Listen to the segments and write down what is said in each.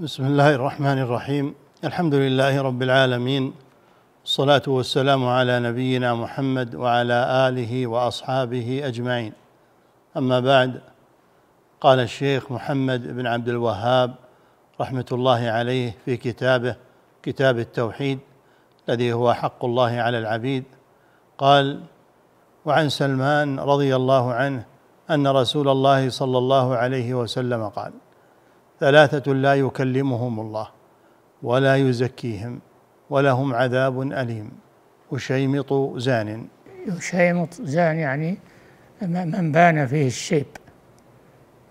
بسم الله الرحمن الرحيم الحمد لله رب العالمين الصلاه والسلام على نبينا محمد وعلى اله واصحابه اجمعين اما بعد قال الشيخ محمد بن عبد الوهاب رحمه الله عليه في كتابه كتاب التوحيد الذي هو حق الله على العبيد قال وعن سلمان رضي الله عنه ان رسول الله صلى الله عليه وسلم قال ثلاثة لا يكلمهم الله ولا يزكيهم ولهم عذاب أليم أشيمط زان يشيمط زان يعني من بان فيه الشيب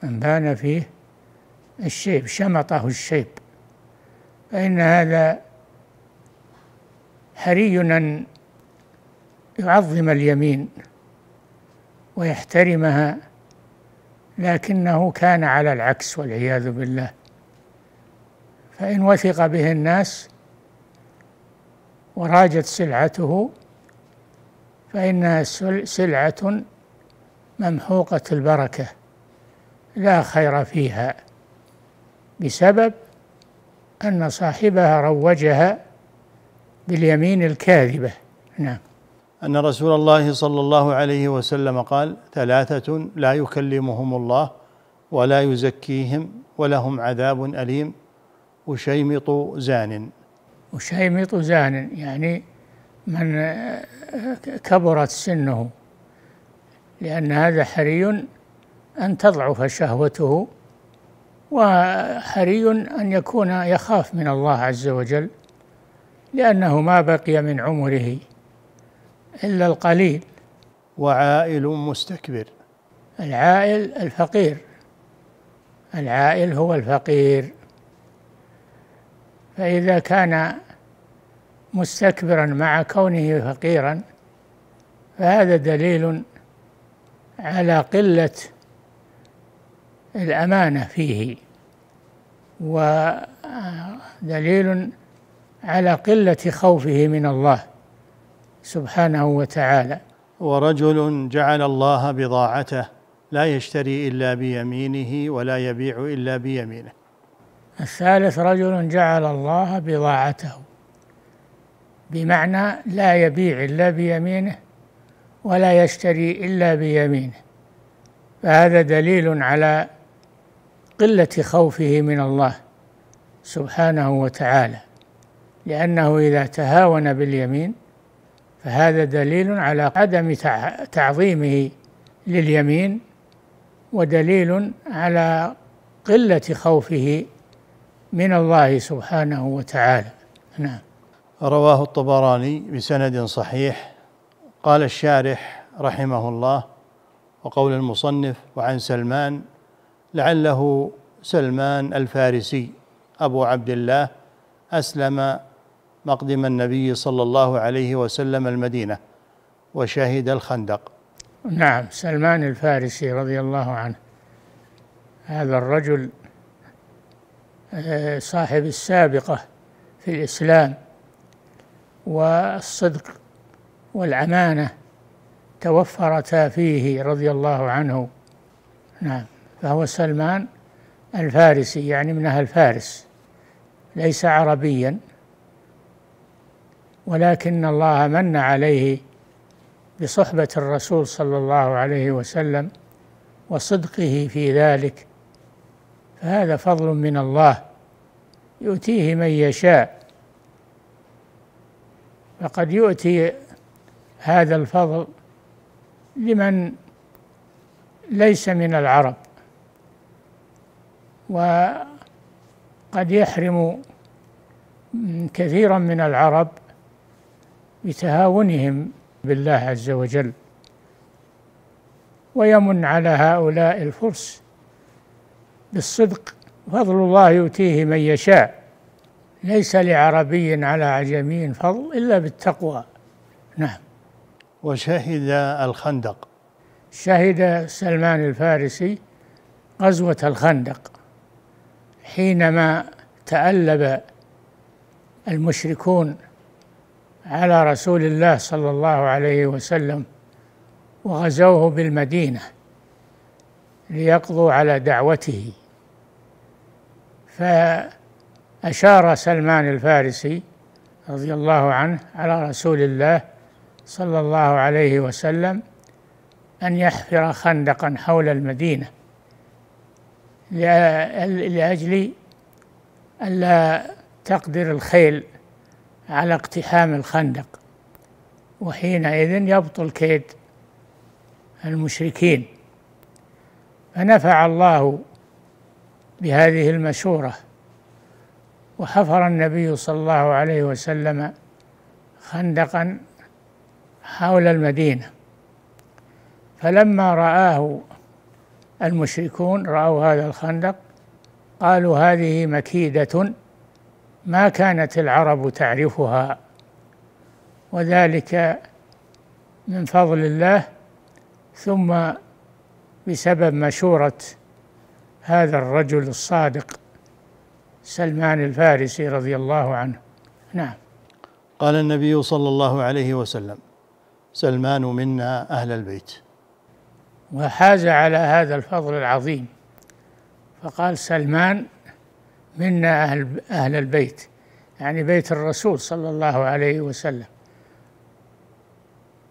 من بان فيه الشيب شمطه الشيب فإن هذا حري أن يعظم اليمين ويحترمها لكنه كان على العكس والعياذ بالله فإن وثق به الناس وراجت سلعته فإنها سلعة ممحوقة البركة لا خير فيها بسبب أن صاحبها روجها باليمين الكاذبة نعم أن رسول الله صلى الله عليه وسلم قال ثلاثة لا يكلمهم الله ولا يزكيهم ولهم عذاب أليم أشيمط زان أشيمط زان يعني من كبرت سنه لأن هذا حري أن تضعف شهوته وحري أن يكون يخاف من الله عز وجل لأنه ما بقي من عمره إلا القليل وعائل مستكبر العائل الفقير العائل هو الفقير فإذا كان مستكبرا مع كونه فقيرا فهذا دليل على قلة الأمانة فيه ودليل على قلة خوفه من الله سبحانه وتعالى ورجل جعل الله بضاعته لا يشتري الا بيمينه ولا يبيع الا بيمينه الثالث رجل جعل الله بضاعته بمعنى لا يبيع الا بيمينه ولا يشتري الا بيمينه فهذا دليل على قله خوفه من الله سبحانه وتعالى لانه اذا تهاون باليمين فهذا دليل على عدم تعظيمه لليمين ودليل على قلة خوفه من الله سبحانه وتعالى نعم رواه الطبراني بسند صحيح قال الشارح رحمه الله وقول المصنف وعن سلمان لعله سلمان الفارسي أبو عبد الله أسلم مقدم النبي صلى الله عليه وسلم المدينة وشهد الخندق نعم سلمان الفارسي رضي الله عنه هذا الرجل آه، صاحب السابقة في الإسلام والصدق والأمانة توفرتا فيه رضي الله عنه نعم فهو سلمان الفارسي يعني من أهل فارس ليس عربيا ولكن الله من عليه بصحبة الرسول صلى الله عليه وسلم وصدقه في ذلك فهذا فضل من الله يؤتيه من يشاء فقد يؤتي هذا الفضل لمن ليس من العرب وقد يحرم كثيرا من العرب بتهاونهم بالله عز وجل ويمن على هؤلاء الفرس بالصدق فضل الله يؤتيه من يشاء ليس لعربي على عجمي فضل إلا بالتقوى نعم وشهد الخندق شهد سلمان الفارسي غزوة الخندق حينما تألب المشركون على رسول الله صلى الله عليه وسلم وغزوه بالمدينه ليقضوا على دعوته فاشار سلمان الفارسي رضي الله عنه على رسول الله صلى الله عليه وسلم ان يحفر خندقا حول المدينه لاجل الا تقدر الخيل على اقتحام الخندق وحينئذ يبطل كيد المشركين فنفع الله بهذه المشوره وحفر النبي صلى الله عليه وسلم خندقا حول المدينه فلما رآه المشركون رأوا هذا الخندق قالوا هذه مكيدة ما كانت العرب تعرفها وذلك من فضل الله ثم بسبب مشورة هذا الرجل الصادق سلمان الفارسي رضي الله عنه نعم قال النبي صلى الله عليه وسلم سلمان منا أهل البيت وحاز على هذا الفضل العظيم فقال سلمان منا أهل, أهل البيت يعني بيت الرسول صلى الله عليه وسلم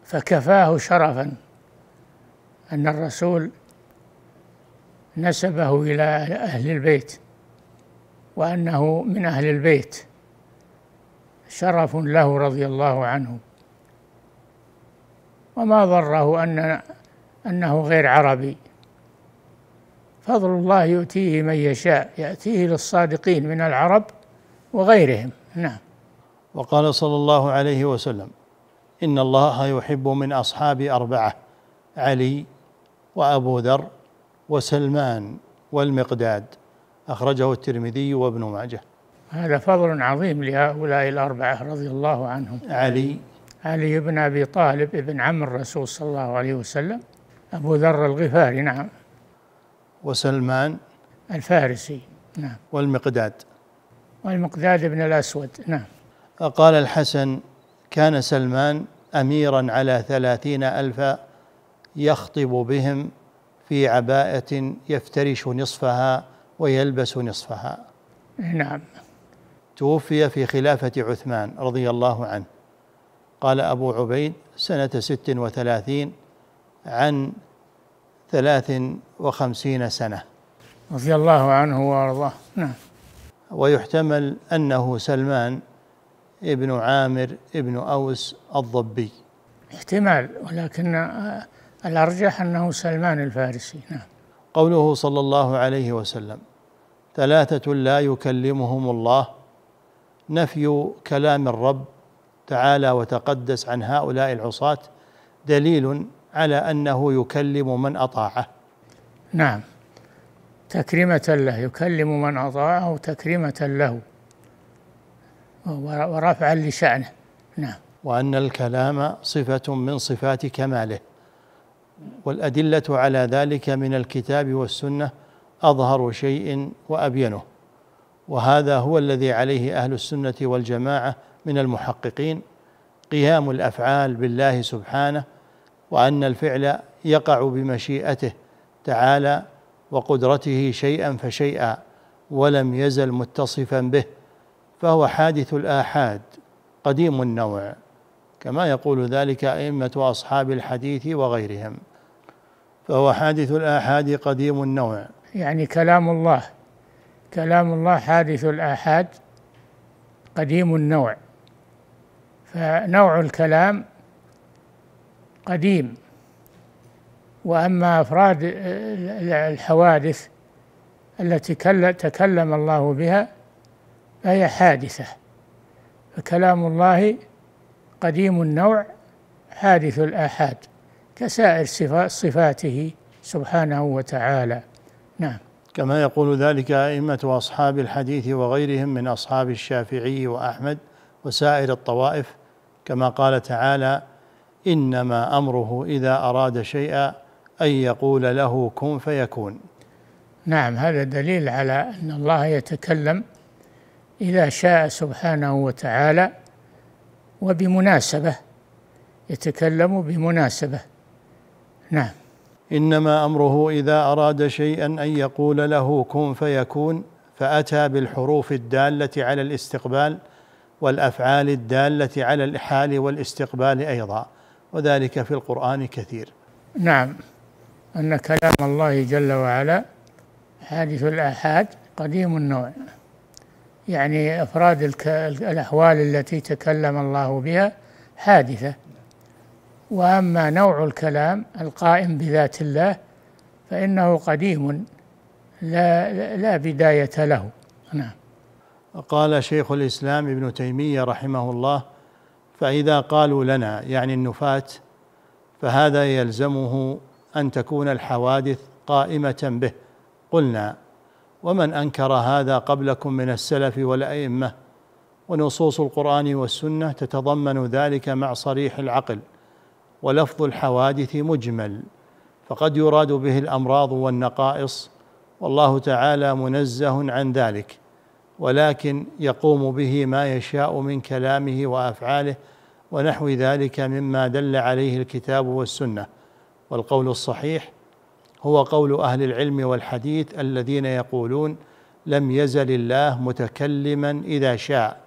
فكفاه شرفا أن الرسول نسبه إلى أهل البيت وأنه من أهل البيت شرف له رضي الله عنه وما ضره أن أنه غير عربي فضل الله يؤتيه من يشاء يأتيه للصادقين من العرب وغيرهم نعم وقال صلى الله عليه وسلم إن الله يحب من أصحاب أربعة علي وأبو ذر وسلمان والمقداد أخرجه الترمذي وابن ماجه هذا فضل عظيم لهؤلاء الأربعة رضي الله عنهم علي علي بن أبي طالب ابن عم الرسول صلى الله عليه وسلم أبو ذر الغفاري نعم وسلمان الفارسي نعم والمقداد والمقداد بن الأسود نعم قال الحسن كان سلمان أميرا على ثلاثين ألفا يخطب بهم في عباءة يفترش نصفها ويلبس نصفها نعم توفي في خلافة عثمان رضي الله عنه قال أبو عبيد سنة ست وثلاثين عن ثلاث وخمسين سنة رضي الله عنه وأرضاه نعم ويحتمل أنه سلمان ابن عامر ابن أوس الضبي احتمال ولكن الأرجح أنه سلمان الفارسي نعم قوله صلى الله عليه وسلم ثلاثة لا يكلمهم الله نفي كلام الرب تعالى وتقدس عن هؤلاء العصاة دليل على انه يكلم من اطاعه نعم تكريمه له يكلم من اطاعه تكريمه له ورفعا لشانه نعم وان الكلام صفه من صفات كماله والادله على ذلك من الكتاب والسنه اظهر شيء وابينه وهذا هو الذي عليه اهل السنه والجماعه من المحققين قيام الافعال بالله سبحانه وأن الفعل يقع بمشيئته تعالى وقدرته شيئا فشيئا ولم يزل متصفا به فهو حادث الآحاد قديم النوع كما يقول ذلك أئمة أصحاب الحديث وغيرهم فهو حادث الآحاد قديم النوع يعني كلام الله كلام الله حادث الآحاد قديم النوع فنوع الكلام قديم وأما أفراد آه، الحوادث التي تكلم الله بها فهي حادثة فكلام الله قديم النوع حادث الآحاد كسائر صفاته سبحانه وتعالى نعم كما يقول ذلك أئمة أصحاب الحديث وغيرهم من أصحاب الشافعي وأحمد وسائر الطوائف كما قال تعالى انما امره اذا اراد شيئا ان يقول له كن فيكون نعم هذا دليل على ان الله يتكلم اذا شاء سبحانه وتعالى وبمناسبه يتكلم بمناسبه نعم انما امره اذا اراد شيئا ان يقول له كن فيكون فاتى بالحروف الداله على الاستقبال والافعال الداله على الحال والاستقبال ايضا وذلك في القرآن كثير نعم أن كلام الله جل وعلا حادث الآحاد قديم النوع يعني أفراد الأحوال التي تكلم الله بها حادثة وأما نوع الكلام القائم بذات الله فإنه قديم لا لا بداية له نعم قال شيخ الإسلام ابن تيمية رحمه الله فإذا قالوا لنا يعني النفاة فهذا يلزمه أن تكون الحوادث قائمة به قلنا ومن أنكر هذا قبلكم من السلف والأئمة ونصوص القرآن والسنة تتضمن ذلك مع صريح العقل ولفظ الحوادث مجمل فقد يراد به الأمراض والنقائص والله تعالى منزه عن ذلك ولكن يقوم به ما يشاء من كلامه وافعاله ونحو ذلك مما دل عليه الكتاب والسنه والقول الصحيح هو قول اهل العلم والحديث الذين يقولون لم يزل الله متكلما اذا شاء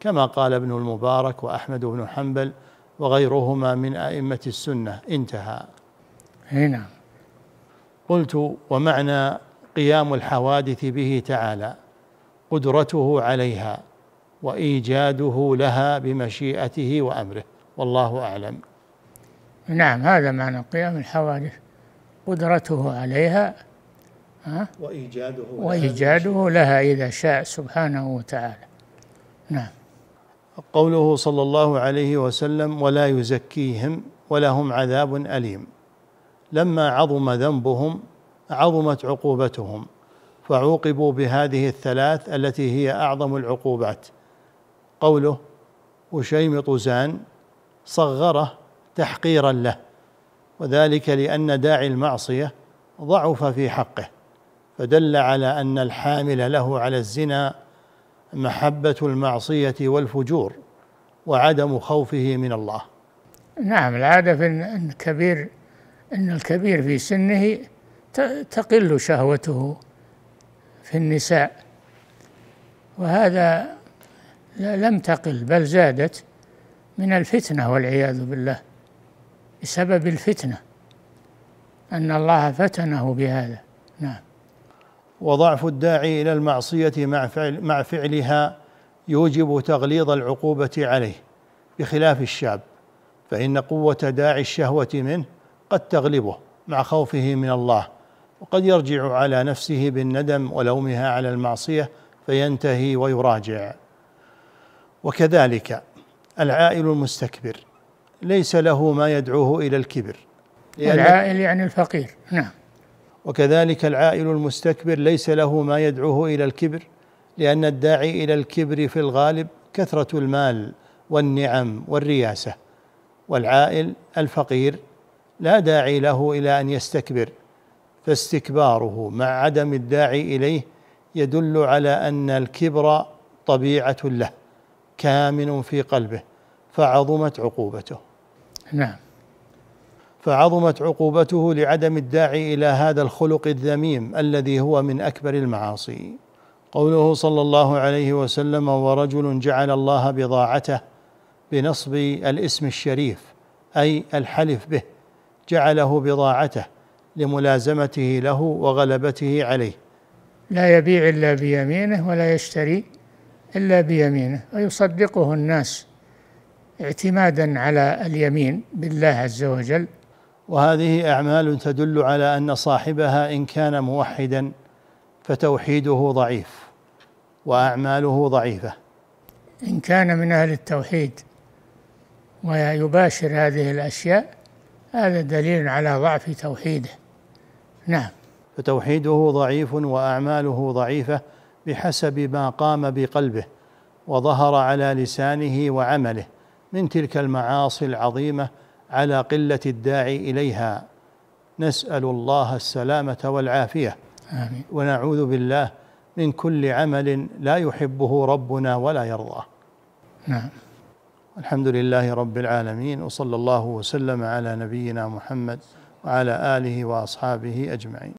كما قال ابن المبارك واحمد بن حنبل وغيرهما من ائمه السنه انتهى هنا نعم. قلت ومعنى قيام الحوادث به تعالى قدرته عليها وايجاده لها بمشيئته وامره والله اعلم نعم هذا معنى قيام الحوادث قدرته عليها ها؟ وإيجاده وإيجاده لها إذا شاء سبحانه وتعالى نعم قوله صلى الله عليه وسلم ولا يزكيهم ولهم عذاب أليم لما عظم ذنبهم عظمت عقوبتهم فعوقبوا بهذه الثلاث التي هي اعظم العقوبات قوله وشيم زان صغره تحقيرا له وذلك لان داعي المعصيه ضعف في حقه فدل على ان الحامل له على الزنا محبه المعصيه والفجور وعدم خوفه من الله نعم العاده في الكبير ان الكبير في سنه تقل شهوته في النساء وهذا لم تقل بل زادت من الفتنة والعياذ بالله بسبب الفتنة أن الله فتنه بهذا نعم وضعف الداعي إلى المعصية مع, فعل مع فعلها يوجب تغليظ العقوبة عليه بخلاف الشاب فإن قوة داعي الشهوة منه قد تغلبه مع خوفه من الله وقد يرجع على نفسه بالندم ولومها على المعصيه فينتهي ويراجع وكذلك العائل المستكبر ليس له ما يدعوه الى الكبر العائل يعني الفقير نعم وكذلك العائل المستكبر ليس له ما يدعوه الى الكبر لان الداعي الى الكبر في الغالب كثره المال والنعم والرياسه والعائل الفقير لا داعي له الى ان يستكبر فاستكباره مع عدم الداعي اليه يدل على ان الكبر طبيعه له كامن في قلبه فعظمت عقوبته نعم فعظمت عقوبته لعدم الداعي الى هذا الخلق الذميم الذي هو من اكبر المعاصي قوله صلى الله عليه وسلم ورجل جعل الله بضاعته بنصب الاسم الشريف اي الحلف به جعله بضاعته لملازمته له وغلبته عليه لا يبيع الا بيمينه ولا يشتري الا بيمينه ويصدقه الناس اعتمادا على اليمين بالله عز وجل وهذه اعمال تدل على ان صاحبها ان كان موحدا فتوحيده ضعيف واعماله ضعيفه ان كان من اهل التوحيد ويباشر هذه الاشياء هذا دليل على ضعف توحيده نعم فتوحيده ضعيف واعماله ضعيفه بحسب ما قام بقلبه وظهر على لسانه وعمله من تلك المعاصي العظيمه على قله الداعي اليها نسال الله السلامه والعافيه آمين. ونعوذ بالله من كل عمل لا يحبه ربنا ولا يرضاه نعم الحمد لله رب العالمين وصلى الله وسلم على نبينا محمد وعلى آله وأصحابه أجمعين